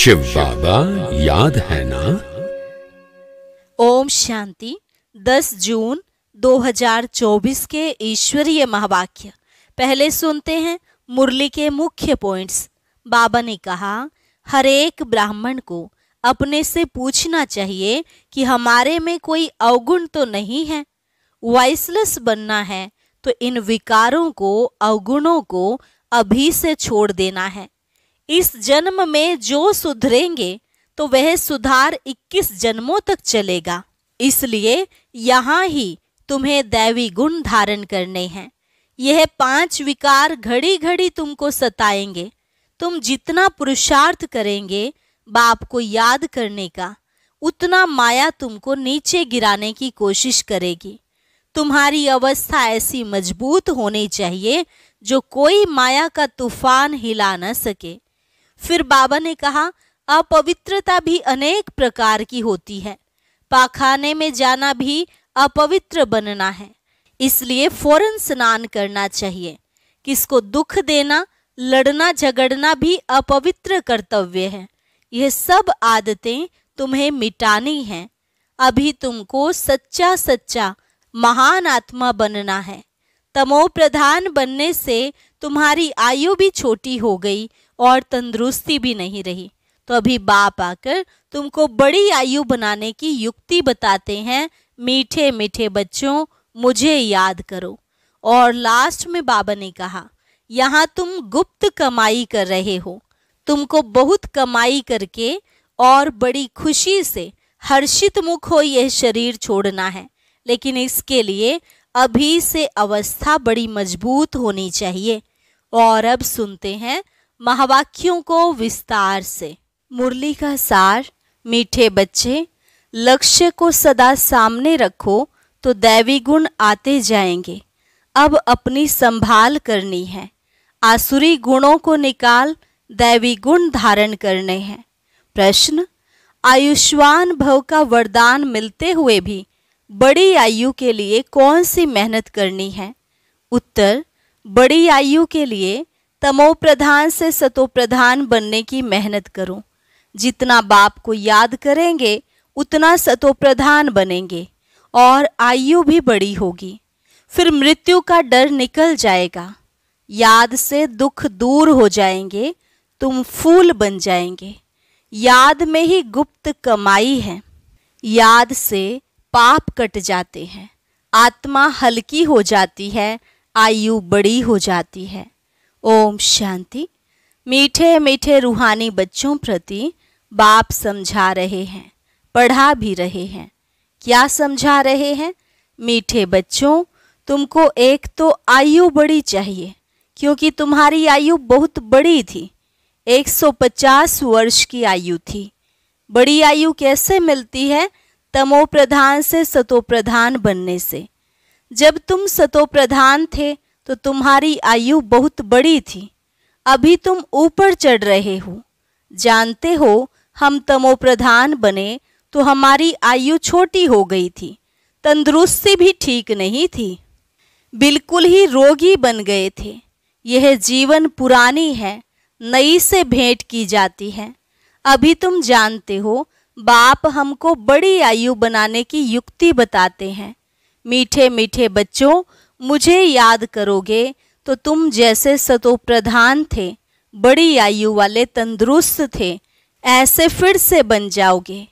शिव बाबा याद है ना ओम शांति 10 जून 2024 के ईश्वरीय महावाक्य पहले सुनते हैं मुरली के मुख्य पॉइंट्स बाबा ने कहा हर एक ब्राह्मण को अपने से पूछना चाहिए कि हमारे में कोई अवगुण तो नहीं है वॉइसलेस बनना है तो इन विकारों को अवगुणों को अभी से छोड़ देना है इस जन्म में जो सुधरेंगे तो वह सुधार 21 जन्मों तक चलेगा इसलिए यहाँ ही तुम्हें दैवी गुण धारण करने हैं यह पांच विकार घड़ी घड़ी तुमको सताएंगे तुम जितना पुरुषार्थ करेंगे बाप को याद करने का उतना माया तुमको नीचे गिराने की कोशिश करेगी तुम्हारी अवस्था ऐसी मजबूत होनी चाहिए जो कोई माया का तूफान हिला न सके फिर बाबा ने कहा अपवित्रता भी अनेक प्रकार की होती है पाखाने में जाना भी अपवित्र बनना है इसलिए फौरन स्नान करना चाहिए किसको दुख देना लड़ना झगड़ना भी अपवित्र कर्तव्य है यह सब आदतें तुम्हें मिटानी हैं अभी तुमको सच्चा सच्चा महान आत्मा बनना है तमो प्रधान बनने से तुम्हारी आयु भी छोटी हो गई और तंदुरुस्ती भी नहीं रही तो अभी बाप आकर तुमको बड़ी आयु बनाने की युक्ति बताते हैं मीठे मीठे बच्चों मुझे याद करो और लास्ट में बाबा ने कहा यहाँ तुम गुप्त कमाई कर रहे हो तुमको बहुत कमाई करके और बड़ी खुशी से हर्षित मुख हो यह शरीर छोड़ना है लेकिन इसके लिए अभी से अवस्था बड़ी मजबूत होनी चाहिए और अब सुनते हैं महावाक्यों को विस्तार से मुरली का सार मीठे बच्चे लक्ष्य को सदा सामने रखो तो दैवी गुण आते जाएंगे अब अपनी संभाल करनी है आसुरी गुणों को निकाल दैवी गुण धारण करने हैं प्रश्न आयुष्मान भव का वरदान मिलते हुए भी बड़ी आयु के लिए कौन सी मेहनत करनी है उत्तर बड़ी आयु के लिए तमो प्रधान से सतो प्रधान बनने की मेहनत करो जितना बाप को याद करेंगे उतना सतो प्रधान बनेंगे और आयु भी बड़ी होगी फिर मृत्यु का डर निकल जाएगा याद से दुख दूर हो जाएंगे तुम फूल बन जाएंगे याद में ही गुप्त कमाई है याद से पाप कट जाते हैं आत्मा हल्की हो जाती है आयु बड़ी हो जाती है ओम शांति मीठे मीठे रूहानी बच्चों प्रति बाप समझा रहे हैं पढ़ा भी रहे हैं क्या समझा रहे हैं मीठे बच्चों तुमको एक तो आयु बड़ी चाहिए क्योंकि तुम्हारी आयु बहुत बड़ी थी 150 वर्ष की आयु थी बड़ी आयु कैसे मिलती है तमोप्रधान से सतोप्रधान बनने से जब तुम सतोप्रधान थे तो तुम्हारी आयु बहुत बड़ी थी अभी तुम ऊपर चढ़ रहे हो जानते हो हम तमोप्रधान बने तो हमारी आयु छोटी हो गई थी तंदुरुस्ती भी ठीक नहीं थी बिल्कुल ही रोगी बन गए थे यह जीवन पुरानी है नई से भेंट की जाती है अभी तुम जानते हो बाप हमको बड़ी आयु बनाने की युक्ति बताते हैं मीठे मीठे बच्चों मुझे याद करोगे तो तुम जैसे सतो प्रधान थे बड़ी आयु वाले तंदुरुस्त थे ऐसे फिर से बन जाओगे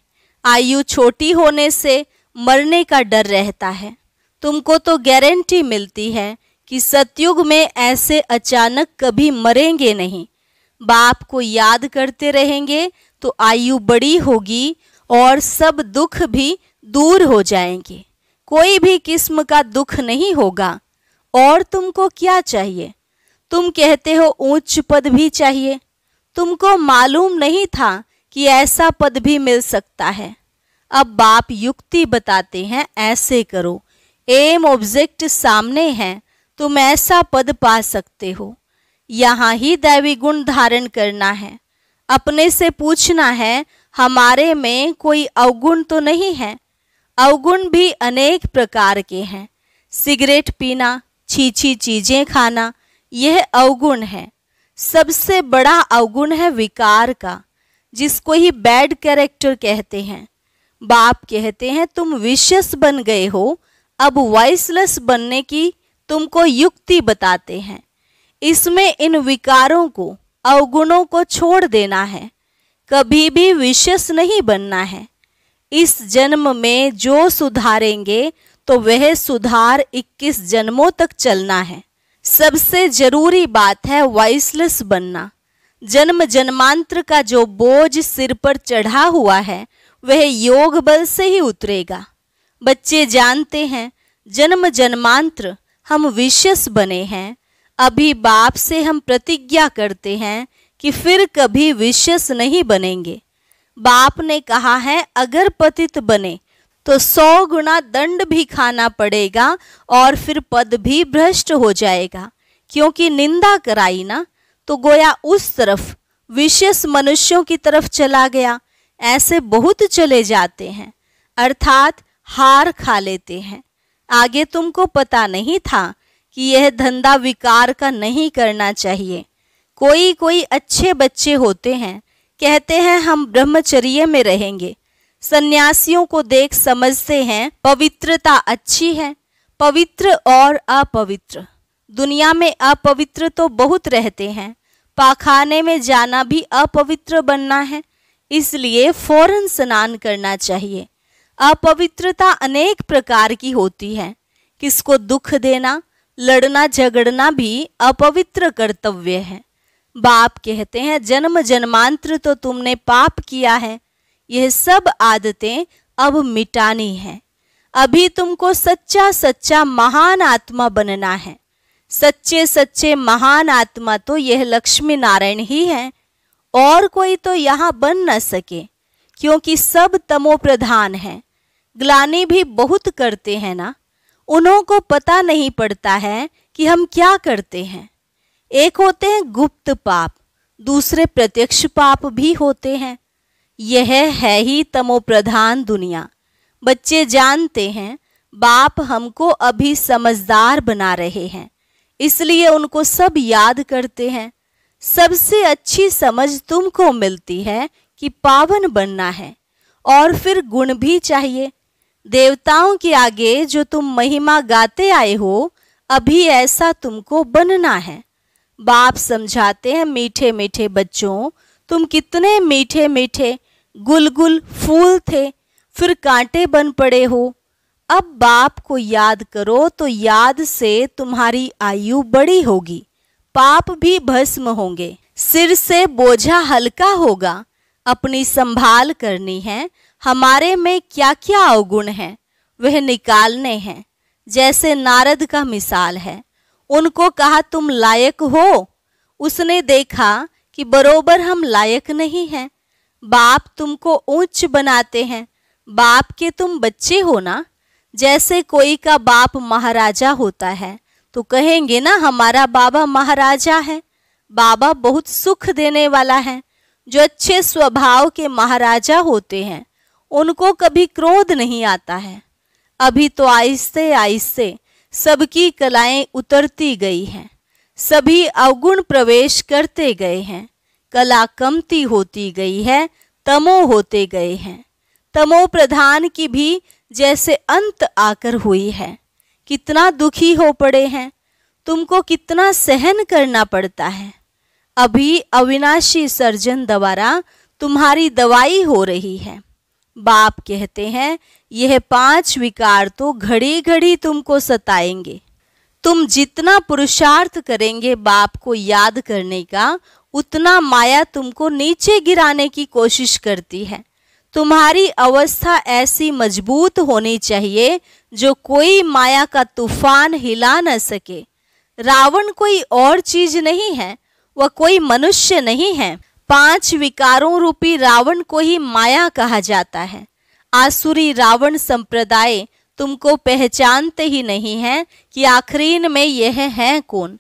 आयु छोटी होने से मरने का डर रहता है तुमको तो गारंटी मिलती है कि सतयुग में ऐसे अचानक कभी मरेंगे नहीं बाप को याद करते रहेंगे तो आयु बड़ी होगी और सब दुख भी दूर हो जाएंगे कोई भी किस्म का दुख नहीं होगा और तुमको क्या चाहिए तुम कहते हो ऊंच पद भी चाहिए तुमको मालूम नहीं था कि ऐसा पद भी मिल सकता है अब बाप युक्ति बताते हैं ऐसे करो एम ऑब्जेक्ट सामने है तुम ऐसा पद पा सकते हो यहाँ ही दैवी गुण धारण करना है अपने से पूछना है हमारे में कोई अवगुण तो नहीं है अवगुण भी अनेक प्रकार के हैं सिगरेट पीना छीछी चीजें खाना यह अवगुण है सबसे बड़ा अवगुण है विकार का जिसको ही बैड कैरेक्टर कहते हैं बाप कहते हैं तुम विशेष बन गए हो अब वॉइसलेस बनने की तुमको युक्ति बताते हैं इसमें इन विकारों को अवगुणों को छोड़ देना है कभी भी विशेष नहीं बनना है इस जन्म में जो सुधारेंगे तो वह सुधार 21 जन्मों तक चलना है सबसे जरूरी बात है वॉइसलेस बनना जन्म जन्मांतर का जो बोझ सिर पर चढ़ा हुआ है वह योग बल से ही उतरेगा बच्चे जानते हैं जन्म जन्मांतर हम विशेष बने हैं अभी बाप से हम प्रतिज्ञा करते हैं कि फिर कभी विशेष नहीं बनेंगे बाप ने कहा है अगर पतित बने तो सौ गुना दंड भी खाना पड़ेगा और फिर पद भी भ्रष्ट हो जाएगा क्योंकि निंदा कराई ना तो गोया उस तरफ विशेष मनुष्यों की तरफ चला गया ऐसे बहुत चले जाते हैं अर्थात हार खा लेते हैं आगे तुमको पता नहीं था कि यह धंधा विकार का नहीं करना चाहिए कोई कोई अच्छे बच्चे होते हैं कहते हैं हम ब्रह्मचर्य में रहेंगे सन्यासियों को देख समझते हैं पवित्रता अच्छी है पवित्र और अपवित्र दुनिया में अपवित्र तो बहुत रहते हैं पाखाने में जाना भी अपवित्र बनना है इसलिए फौरन स्नान करना चाहिए अपवित्रता अनेक प्रकार की होती है किसको दुख देना लड़ना झगड़ना भी अपवित्र कर्तव्य है बाप कहते हैं जन्म जन्मांतर तो तुमने पाप किया है यह सब आदतें अब मिटानी है अभी तुमको सच्चा सच्चा महान आत्मा बनना है सच्चे सच्चे महान आत्मा तो यह लक्ष्मी नारायण ही है और कोई तो यहाँ बन न सके क्योंकि सब तमो प्रधान है ग्लानी भी बहुत करते हैं ना उन्हों को पता नहीं पड़ता है कि हम क्या करते हैं एक होते हैं गुप्त पाप दूसरे प्रत्यक्ष पाप भी होते हैं यह है ही तमोप्रधान दुनिया बच्चे जानते हैं बाप हमको अभी समझदार बना रहे हैं इसलिए उनको सब याद करते हैं सबसे अच्छी समझ तुमको मिलती है कि पावन बनना है और फिर गुण भी चाहिए देवताओं के आगे जो तुम महिमा गाते आए हो अभी ऐसा तुमको बनना है बाप समझाते हैं मीठे मीठे बच्चों तुम कितने मीठे मीठे गुलगुल फूल थे फिर कांटे बन पड़े हो अब बाप को याद करो तो याद से तुम्हारी आयु बड़ी होगी पाप भी भस्म होंगे सिर से बोझा हल्का होगा अपनी संभाल करनी है हमारे में क्या क्या अवगुण हैं वह निकालने हैं जैसे नारद का मिसाल है उनको कहा तुम लायक हो उसने देखा कि बरोबर हम लायक नहीं हैं बाप तुमको ऊंच बनाते हैं बाप के तुम बच्चे हो ना जैसे कोई का बाप महाराजा होता है तो कहेंगे ना हमारा बाबा महाराजा है बाबा बहुत सुख देने वाला है जो अच्छे स्वभाव के महाराजा होते हैं उनको कभी क्रोध नहीं आता है अभी तो आहिस्ते आहिस्ते सबकी कलाएं उतरती गई हैं सभी अवगुण प्रवेश करते गए हैं कला कमती होती गई है तमो होते गए हैं तमो प्रधान की भी जैसे अंत आकर हुई है कितना दुखी हो पड़े हैं तुमको कितना सहन करना पड़ता है अभी अविनाशी सर्जन द्वारा तुम्हारी दवाई हो रही है बाप कहते हैं यह पांच विकार तो घड़ी घड़ी तुमको सताएंगे तुम जितना पुरुषार्थ करेंगे बाप को याद करने का उतना माया तुमको नीचे गिराने की कोशिश करती है तुम्हारी अवस्था ऐसी मजबूत होनी चाहिए जो कोई माया का तूफान हिला न सके रावण कोई और चीज नहीं है वह कोई मनुष्य नहीं है पांच विकारों रूपी रावण को ही माया कहा जाता है आसुरी रावण संप्रदाय तुमको पहचानते ही नहीं है कि आखिर में यह है कौन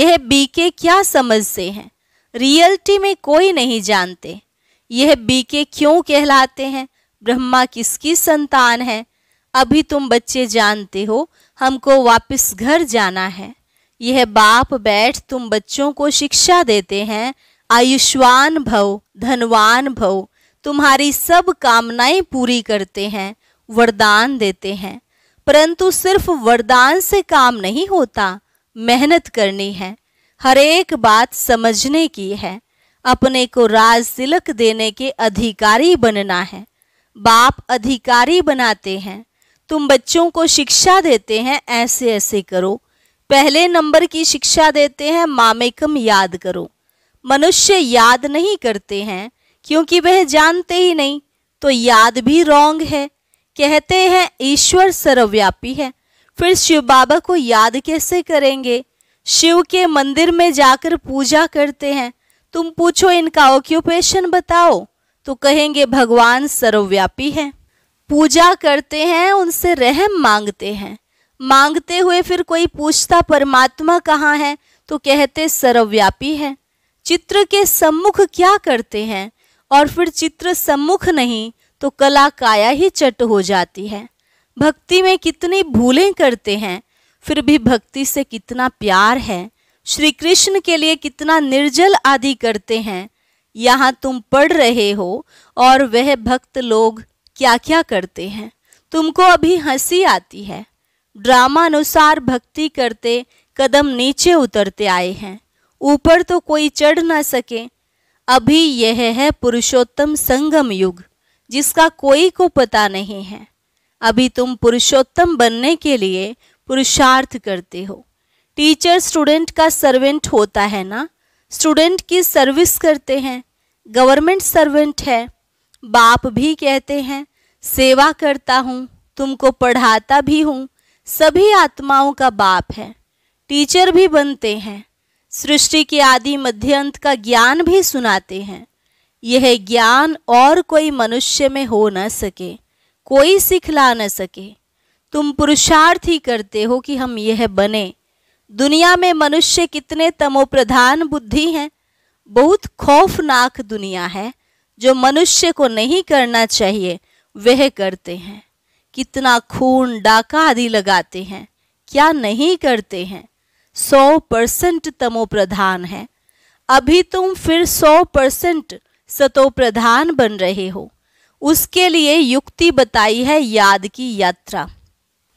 यह बीके क्या समझते हैं रियलिटी में कोई नहीं जानते यह बीके क्यों कहलाते हैं ब्रह्मा किसकी संतान है अभी तुम बच्चे जानते हो हमको वापस घर जाना है यह बाप बैठ तुम बच्चों को शिक्षा देते हैं आयुष्वान भव धनवान भव तुम्हारी सब कामनाएं पूरी करते हैं वरदान देते हैं परंतु सिर्फ वरदान से काम नहीं होता मेहनत करनी है हर एक बात समझने की है अपने को राज तिलक देने के अधिकारी बनना है बाप अधिकारी बनाते हैं तुम बच्चों को शिक्षा देते हैं ऐसे ऐसे करो पहले नंबर की शिक्षा देते हैं मामेकम याद करो मनुष्य याद नहीं करते हैं क्योंकि वह जानते ही नहीं तो याद भी रोंग है कहते हैं ईश्वर सर्वव्यापी है फिर शिव बाबा को याद कैसे करेंगे शिव के मंदिर में जाकर पूजा करते हैं तुम पूछो इनका ऑक्यूपेशन बताओ तो कहेंगे भगवान सर्वव्यापी है पूजा करते हैं उनसे रहम मांगते हैं मांगते हुए फिर कोई पूछता परमात्मा कहाँ है तो कहते सर्वव्यापी है चित्र के सम्मुख क्या करते हैं और फिर चित्र सम्मुख नहीं तो कला काया ही चट हो जाती है भक्ति में कितनी भूलें करते हैं फिर भी भक्ति से कितना प्यार है श्री कृष्ण के लिए कितना निर्जल आदि करते हैं यहाँ तुम पढ़ रहे हो और वह भक्त लोग क्या क्या करते हैं तुमको अभी हंसी आती है ड्रामा अनुसार भक्ति करते कदम नीचे उतरते आए हैं ऊपर तो कोई चढ़ ना सके अभी यह है पुरुषोत्तम संगम युग जिसका कोई को पता नहीं है अभी तुम पुरुषोत्तम बनने के लिए पुरुषार्थ करते हो टीचर स्टूडेंट का सर्वेंट होता है ना स्टूडेंट की सर्विस करते हैं गवर्नमेंट सर्वेंट है बाप भी कहते हैं सेवा करता हूँ तुमको पढ़ाता भी हूँ सभी आत्माओं का बाप है टीचर भी बनते हैं सृष्टि के आदि मध्यंत का ज्ञान भी सुनाते हैं यह ज्ञान और कोई मनुष्य में हो न सके कोई सिखला न सके तुम पुरुषार्थ ही करते हो कि हम यह बने दुनिया में मनुष्य कितने तमोप्रधान बुद्धि हैं बहुत खौफनाक दुनिया है जो मनुष्य को नहीं करना चाहिए वह करते हैं कितना खून डाका आदि लगाते हैं क्या नहीं करते हैं सौ परसेंट तमो प्रधान है अभी तुम फिर सौ परसेंट सतो प्रधान बन रहे हो उसके लिए युक्ति बताई है याद की यात्रा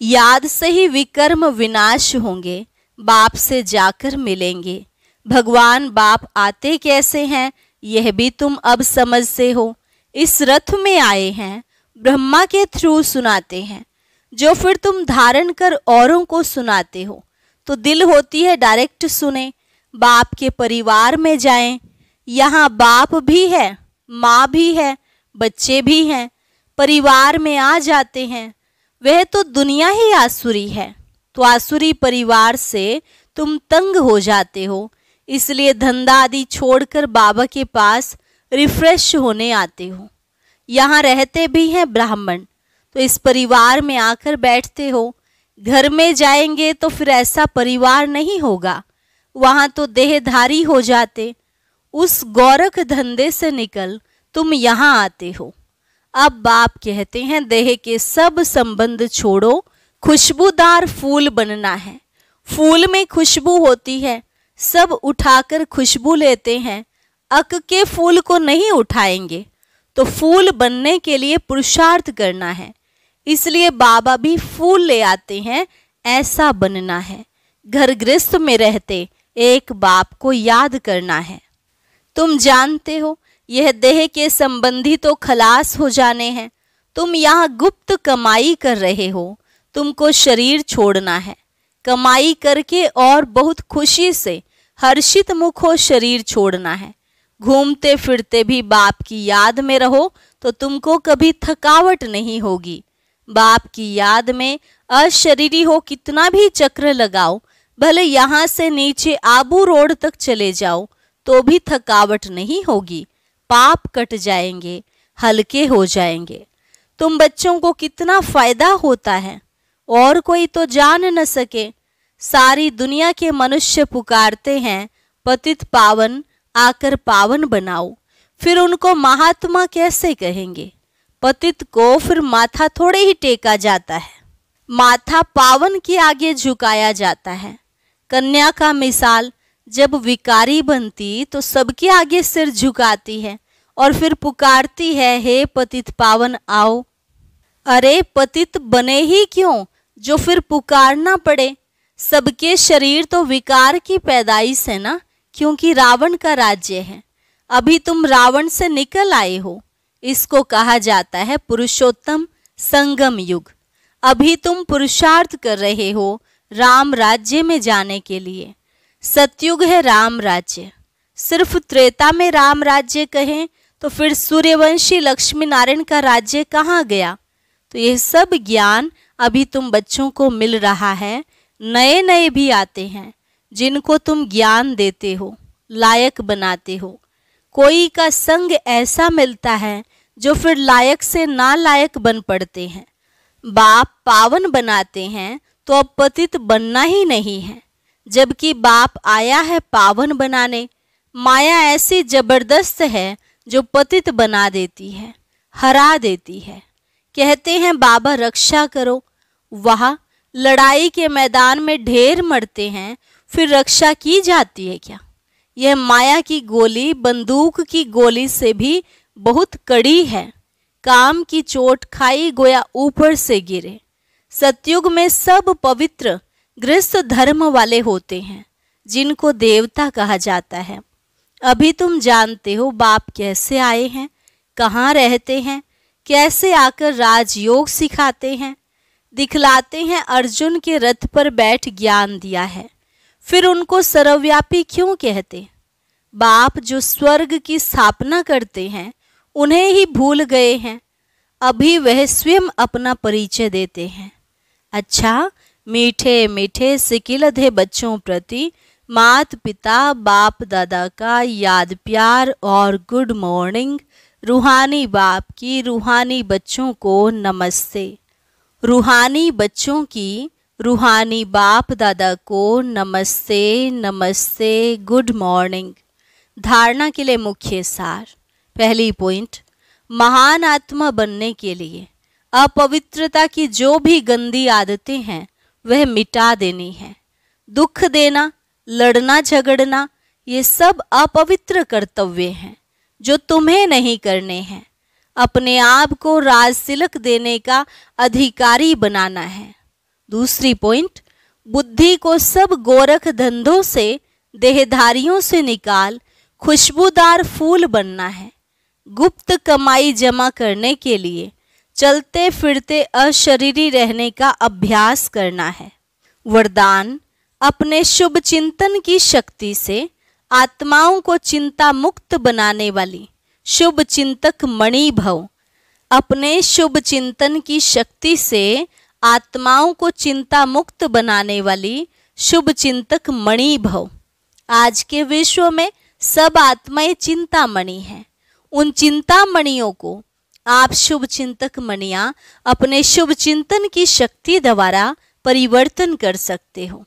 याद से ही विकर्म विनाश होंगे बाप से जाकर मिलेंगे भगवान बाप आते कैसे हैं यह भी तुम अब समझते हो इस रथ में आए हैं ब्रह्मा के थ्रू सुनाते हैं जो फिर तुम धारण कर औरों को सुनाते हो तो दिल होती है डायरेक्ट सुने बाप के परिवार में जाएं यहाँ बाप भी है माँ भी है बच्चे भी हैं परिवार में आ जाते हैं वह तो दुनिया ही आसुरी है तो आसुरी परिवार से तुम तंग हो जाते हो इसलिए धंधा आदि छोड़कर बाबा के पास रिफ्रेश होने आते हो यहाँ रहते भी हैं ब्राह्मण तो इस परिवार में आकर बैठते हो घर में जाएंगे तो फिर ऐसा परिवार नहीं होगा वहाँ तो देहधारी हो जाते उस गौरख धंधे से निकल तुम यहाँ आते हो अब बाप कहते हैं देह के सब संबंध छोड़ो खुशबूदार फूल बनना है फूल में खुशबू होती है सब उठाकर खुशबू लेते हैं अक के फूल को नहीं उठाएंगे तो फूल बनने के लिए पुरुषार्थ करना है इसलिए बाबा भी फूल ले आते हैं ऐसा बनना है घर गृहस्थ में रहते एक बाप को याद करना है तुम जानते हो यह देह के संबंधी तो खलास हो जाने हैं तुम यहाँ गुप्त कमाई कर रहे हो तुमको शरीर छोड़ना है कमाई करके और बहुत खुशी से हर्षित मुख हो शरीर छोड़ना है घूमते फिरते भी बाप की याद में रहो तो तुमको कभी थकावट नहीं होगी बाप की याद में अशरीरी हो कितना भी चक्र लगाओ भले यहाँ से नीचे आबू रोड तक चले जाओ तो भी थकावट नहीं होगी पाप कट जाएंगे हल्के हो जाएंगे तुम बच्चों को कितना फायदा होता है और कोई तो जान न सके सारी दुनिया के मनुष्य पुकारते हैं पतित पावन आकर पावन बनाओ फिर उनको महात्मा कैसे कहेंगे पतित को फिर माथा थोड़े ही टेका जाता है माथा पावन के आगे झुकाया जाता है कन्या का मिसाल जब विकारी बनती तो सबके आगे सिर झुकाती है और फिर पुकारती है हे पतित पावन आओ अरे पतित बने ही क्यों जो फिर पुकारना पड़े सबके शरीर तो विकार की पैदाइश है ना क्योंकि रावण का राज्य है अभी तुम रावण से निकल आए हो इसको कहा जाता है पुरुषोत्तम संगम युग अभी तुम पुरुषार्थ कर रहे हो राम राज्य में जाने के लिए सतयुग है राम राज्य सिर्फ त्रेता में राम राज्य कहें तो फिर सूर्यवंशी लक्ष्मी नारायण का राज्य कहाँ गया तो यह सब ज्ञान अभी तुम बच्चों को मिल रहा है नए नए भी आते हैं जिनको तुम ज्ञान देते हो लायक बनाते हो कोई का संग ऐसा मिलता है जो फिर लायक से ना लायक बन पड़ते हैं बाप पावन बनाते हैं तो अब पतित बनना ही नहीं है जबकि बाप आया है पावन बनाने माया ऐसी जबरदस्त है जो पतित बना देती है हरा देती है कहते हैं बाबा रक्षा करो वह लड़ाई के मैदान में ढेर मरते हैं फिर रक्षा की जाती है क्या यह माया की गोली बंदूक की गोली से भी बहुत कड़ी है काम की चोट खाई गोया ऊपर से गिरे सतयुग में सब पवित्र गृहस्थ धर्म वाले होते हैं जिनको देवता कहा जाता है अभी तुम जानते हो बाप कैसे आए हैं कहाँ रहते हैं कैसे आकर राजयोग सिखाते हैं दिखलाते हैं अर्जुन के रथ पर बैठ ज्ञान दिया है फिर उनको सर्वव्यापी क्यों कहते बाप जो स्वर्ग की स्थापना करते हैं उन्हें ही भूल गए हैं अभी वह स्वयं अपना परिचय देते हैं अच्छा मीठे मीठे सिकिलधे बच्चों प्रति मात पिता बाप दादा का याद प्यार और गुड मॉर्निंग रूहानी बाप की रूहानी बच्चों को नमस्ते रूहानी बच्चों की रूहानी बाप दादा को नमस्ते नमस्ते गुड मॉर्निंग धारणा के लिए मुख्य सार पहली पॉइंट महान आत्मा बनने के लिए अपवित्रता की जो भी गंदी आदतें हैं वह मिटा देनी है दुख देना लड़ना झगड़ना ये सब अपवित्र कर्तव्य हैं जो तुम्हें नहीं करने हैं अपने आप को राजसिलक देने का अधिकारी बनाना है दूसरी पॉइंट बुद्धि को सब गोरख धंधों से देहधारियों से निकाल खुशबूदार फूल बनना है गुप्त कमाई जमा करने के लिए चलते फिरते अशरीरी रहने का अभ्यास करना है वरदान अपने शुभ चिंतन की शक्ति से आत्माओं को चिंता मुक्त बनाने वाली शुभ चिंतक मणि भव अपने शुभ चिंतन की शक्ति से आत्माओं को चिंता मुक्त बनाने वाली शुभ चिंतक मणि भव आज के विश्व में सब आत्माएं मणि हैं उन चिंता मणियों को आप शुभ चिंतक मणिया अपने शुभ चिंतन की शक्ति द्वारा परिवर्तन कर सकते हो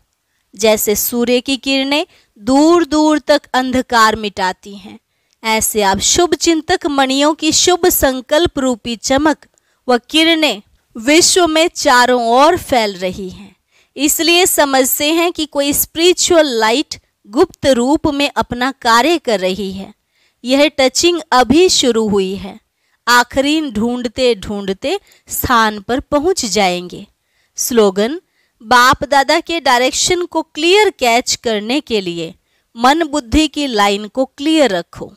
जैसे सूर्य की किरणें दूर दूर तक अंधकार मिटाती हैं ऐसे आप शुभ चिंतक मणियों की शुभ संकल्प रूपी चमक व किरणें विश्व में चारों ओर फैल रही हैं इसलिए समझते हैं कि कोई स्पिरिचुअल लाइट गुप्त रूप में अपना कार्य कर रही है यह टचिंग अभी शुरू हुई है आखिरी ढूंढते ढूंढते स्थान पर पहुंच जाएंगे स्लोगन बाप दादा के डायरेक्शन को क्लियर कैच करने के लिए मन बुद्धि की लाइन को क्लियर रखो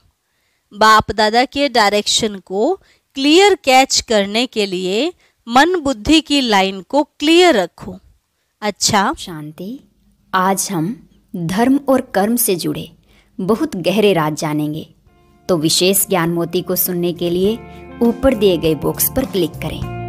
बाप दादा के डायरेक्शन को क्लियर कैच करने के लिए मन बुद्धि की लाइन को क्लियर रखो अच्छा शांति आज हम धर्म और कर्म से जुड़े बहुत गहरे राज जानेंगे तो विशेष ज्ञान मोती को सुनने के लिए ऊपर दिए गए बॉक्स पर क्लिक करें